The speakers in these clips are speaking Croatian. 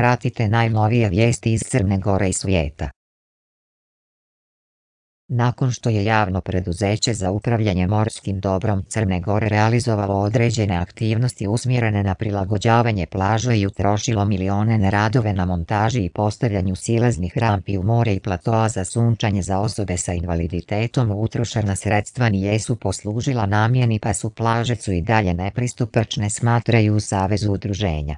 Pratite najnovije vijesti iz Crne Gore i svijeta. Nakon što je javno preduzeće za upravljanje morskim dobrom Crne Gore realizovalo određene aktivnosti usmjerene na prilagođavanje plaža i utrošilo milione neradove radove na montaži i postavljanju silaznih rampi u more i platoa za sunčanje za osobe sa invaliditetom utrošena sredstva nijesu poslužila namjeni pa su plažecu i dalje nepristupačne smatraju u Savezu udruženja.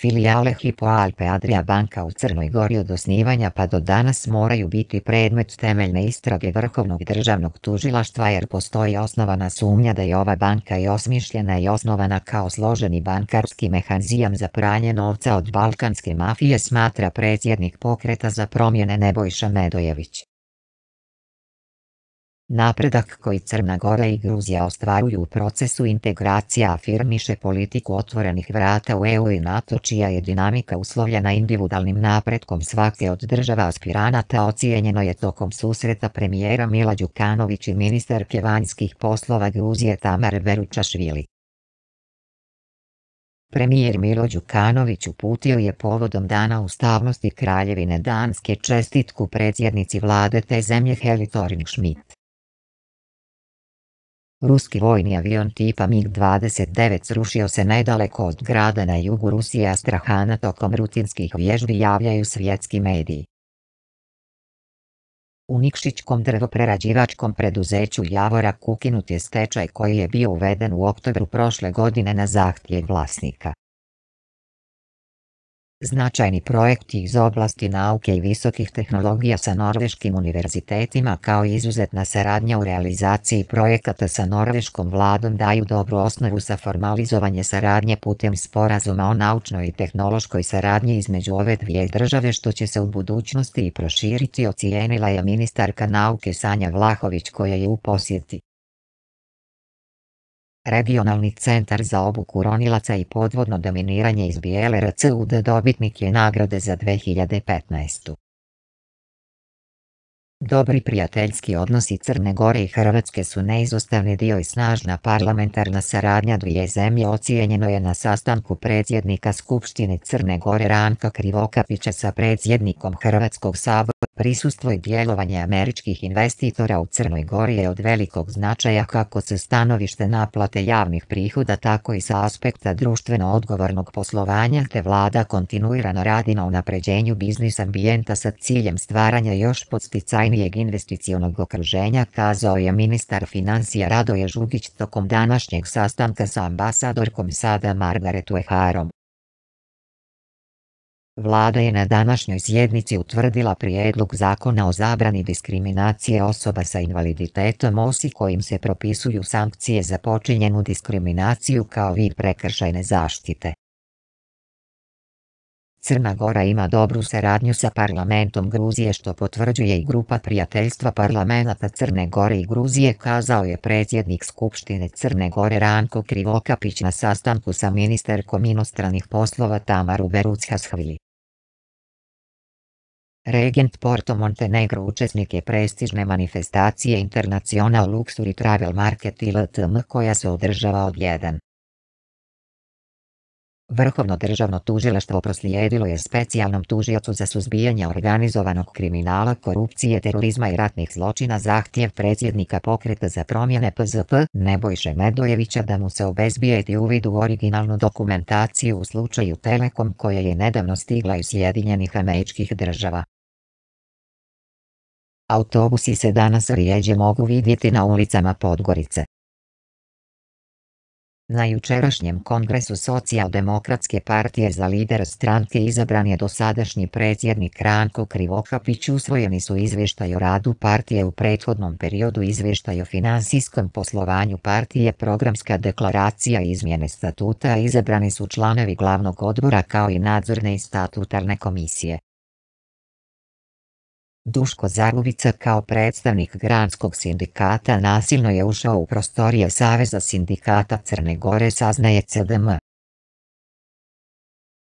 Filijale Hipo Alpe Adria banka u Crnoj Gori od osnivanja pa do danas moraju biti predmet temeljne istrage Vrhovnog državnog tužilaštva jer postoji osnovana sumnja da je ova banka i osmišljena i osnovana kao složeni bankarski mehanzijam za pranje novca od balkanske mafije smatra predsjednik pokreta za promjene Nebojša Medojević. Napredak koji Crna Gora i Gruzija ostvaruju u procesu integracija afirmiše politiku otvorenih vrata u EU i NATO čija je dinamika uslovljena individualnim napretkom svake od država aspiranata ocijenjeno je tokom susreta premijera Mila Đukanović i ministarke vanjskih poslova Gruzije Tamar Beručašvili. Premijer Milo Đukanović uputio je povodom Dana ustavnosti Kraljevine Danske čestitku predsjednici vlade te zemlje Heli Thorin Schmidt. Ruski vojni avion tipa MiG-29 srušio se nedaleko od grada na jugu Rusije Astrahana tokom rutinskih vježbi javljaju svjetski mediji. U Nikšićkom drvoprerađivačkom preduzeću Javora Kukinut je stečaj koji je bio uveden u oktobru prošle godine na zahtjev vlasnika. Značajni projekti iz oblasti nauke i visokih tehnologija sa norveškim univerzitetima kao i izuzetna saradnja u realizaciji projekata sa norveškom vladom daju dobru osnovu za formalizovanje saradnje putem sporazuma o naučnoj i tehnološkoj saradnji između ove dvije države što će se u budućnosti i proširiti ocijenila je ministarka nauke Sanja Vlahović koja je u posjeti. Regionalni centar za obuku ronilaca i podvodno dominiranje iz RCUD dobitnik je nagrade za 2015. Dobri prijateljski odnosi Crne Gore i Hrvatske su neizostavni dio i snažna parlamentarna saradnja dvije zemlje ocijenjeno je na sastanku predsjednika Skupštine Crne Gore Ranka Krivokapića sa predsjednikom Hrvatskog sabora. Prisustvo i djelovanje američkih investitora u Crnoj Gori je od velikog značaja kako se stanovište naplate javnih prihoda tako i sa aspekta društveno odgovornog poslovanja te vlada kontinuirano radi na unapređenju biznis ambijenta sa ciljem stvaranja još podsticaj nijeg investicionog okruženja kazao je ministar financija Radoje Žugić tokom današnjeg sastanka sa ambasadorkom Sada Margaretu Eharom. Vlada je na današnjoj sjednici utvrdila prijedlog zakona o zabrani diskriminacije osoba sa invaliditetom osi kojim se propisuju sankcije za počinjenu diskriminaciju kao vid prekršajne zaštite. Crna Gora ima dobru saradnju sa parlamentom Gruzije što potvrđuje i grupa prijateljstva parlamenta Crne Gore i Gruzije kazao je predsjednik Skupštine Crne Gore Ranko Krivokapić na sastanku sa ministarkom inostranih poslova Tamaru beruc Regent Porto Montenegro učesnik je prestižne manifestacije International Luxury Travel Market ILTM koja se održava od 1. Vrhovno državno tužilaštvo proslijedilo je specijalnom tužiocu za suzbijanje organizovanog kriminala, korupcije, terorizma i ratnih zločina zahtjev predsjednika pokreta za promjene PZP Nebojše Medojevića da mu se obezbijeti uvid u originalnu dokumentaciju u slučaju Telekom koja je nedavno stigla iz Sjedinjenih američkih država. Autobusi se danas rijeđe mogu vidjeti na ulicama Podgorice. Na jučerašnjem kongresu socijaldemokratske partije za lider stranke izabran je dosadašnji predsjednik Ranko Krivokapić usvojeni su izvještaj o radu partije u prethodnom periodu izvještaj o finansijskom poslovanju partije programska deklaracija izmjene statuta izabrani su članovi glavnog odbora kao i nadzorne i statutarne komisije. Duško zagubica kao predstavnik Granskog sindikata nasilno je ušao u prostorije Saveza sindikata Crne Gore saznaje CDM.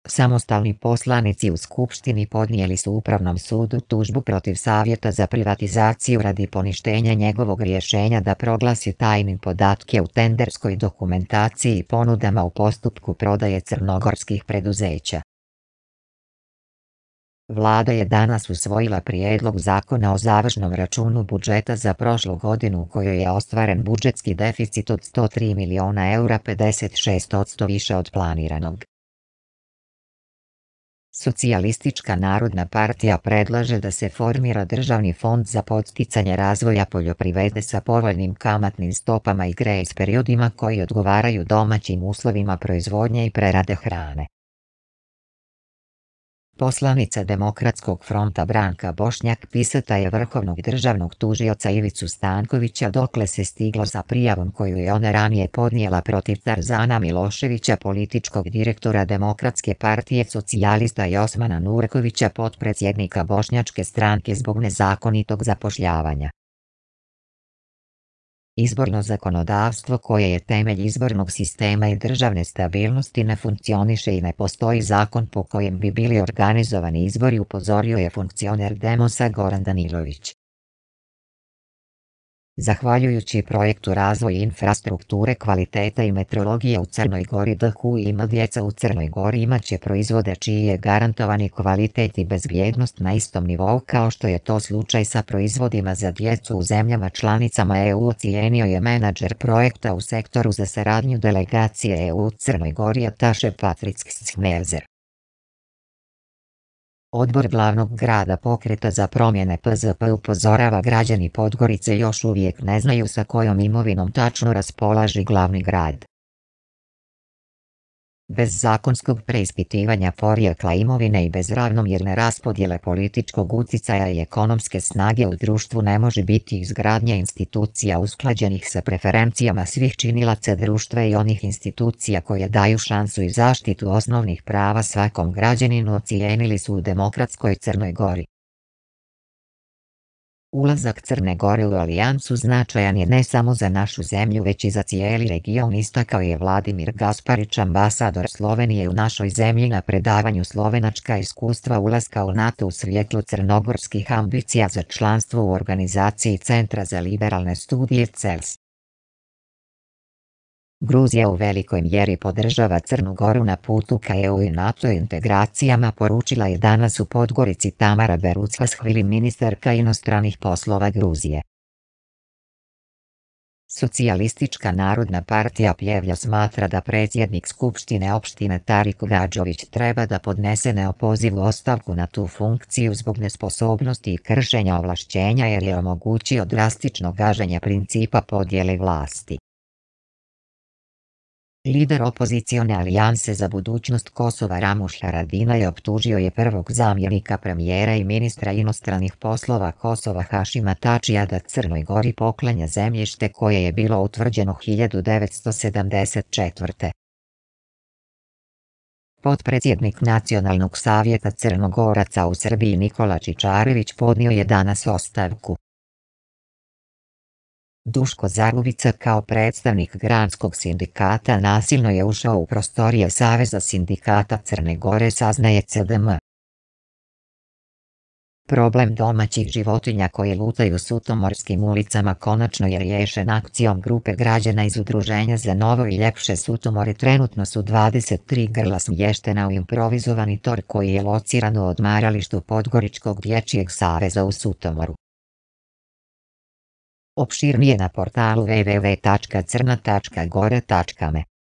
Samostalni poslanici u Skupštini podnijeli su Upravnom sudu tužbu protiv Savjeta za privatizaciju radi poništenja njegovog rješenja da proglasi tajnim podatke u tenderskoj dokumentaciji i ponudama u postupku prodaje crnogorskih preduzeća. Vlada je danas usvojila prijedlog zakona o završnom računu budžeta za prošlu godinu u kojoj je ostvaren budžetski deficit od 103 miliona eura 56% više od planiranog. Socijalistička narodna partija predlaže da se formira državni fond za podsticanje razvoja poljoprivrede sa povoljnim kamatnim stopama i grejs periodima koji odgovaraju domaćim uslovima proizvodnje i prerade hrane. Poslanica Demokratskog fronta Branka Bošnjak pisata je vrhovnog državnog tužioca Ivicu Stankovića dokle se stiglo sa prijavom koju je ona ranije podnijela protiv Tarzana Miloševića političkog direktora Demokratske partije socijalista i Osmana Nurkovića potpredsjednika Bošnjačke stranke zbog nezakonitog zapošljavanja. Izborno zakonodavstvo koje je temelj izbornog sistema i državne stabilnosti ne funkcioniše i ne postoji zakon po kojem bi bili organizovani izbori upozorio je funkcioner Demosa Goran Danilović. Zahvaljujući projektu Razvoj infrastrukture kvalitete i meteorologije u Crnoj Gori ima djeca u Crnoj Gori imat će proizvode čiji je garantovani kvalitet i bezbjednost na istom nivou kao što je to slučaj sa proizvodima za djecu u zemljama članicama EU ocijenio je menadžer projekta u sektoru za saradnju delegacije EU Crnoj Gori Ataše Patrick Schmelzer. Odbor glavnog grada pokreta za promjene PZP upozorava građani Podgorice još uvijek ne znaju sa kojom imovinom tačno raspolaži glavni grad. Bez zakonskog preispitivanja porijekla imovine i bez ravnomjerne raspodjele političkog utjecaja i ekonomske snage u društvu ne može biti izgradnja institucija usklađenih sa preferencijama svih činilaca društva i onih institucija koje daju šansu i zaštitu osnovnih prava svakom građaninu ocijenili su u demokratskoj Crnoj Gori. Ulazak Crne Gore u alijansu značajan je ne samo za našu zemlju već i za cijeli region istakao je Vladimir Gasparić ambasador Slovenije u našoj zemlji na predavanju slovenačka iskustva ulaska u NATO u svijetlu crnogorskih ambicija za članstvo u organizaciji Centra za liberalne studije CELS. Gruzija u velikoj mjeri podržava Crnu Goru na putu ka EU i NATO integracijama poručila je danas u Podgorici Tamara shvili ministarka inostranih poslova Gruzije. Socijalistička narodna partija Pljevlja smatra da predsjednik Skupštine opštine Tarik Gađović treba da podnese neopozivu ostavku na tu funkciju zbog nesposobnosti i kršenja ovlašćenja jer je omogućio drastično gaženje principa podjele vlasti. Lider opozicione alijanse za budućnost Kosova Ramuš Haradina je optužio je prvog zamjenika premijera i ministra inostranih poslova Kosova Hašima Tačija da Crnoj Gori poklanja zemljište koje je bilo utvrđeno 1974. Potpredsjednik Nacionalnog savjeta Crnogoraca u Srbiji Nikola Čičarević podnio je danas ostavku. Duško Zagubica kao predstavnik Granskog sindikata nasilno je ušao u prostorije Saveza sindikata Crne Gore saznaje CDM. Problem domaćih životinja koje lutaju sutomorskim ulicama konačno je riješen akcijom grupe građana iz Udruženja za novo i ljepše sutomore. Trenutno su 23 grla smještena u improvizovani tor koji je lociran u odmaralištu Podgoričkog dječijeg saveza u Sutomoru. Opširnije na portalu www.crna.gore.me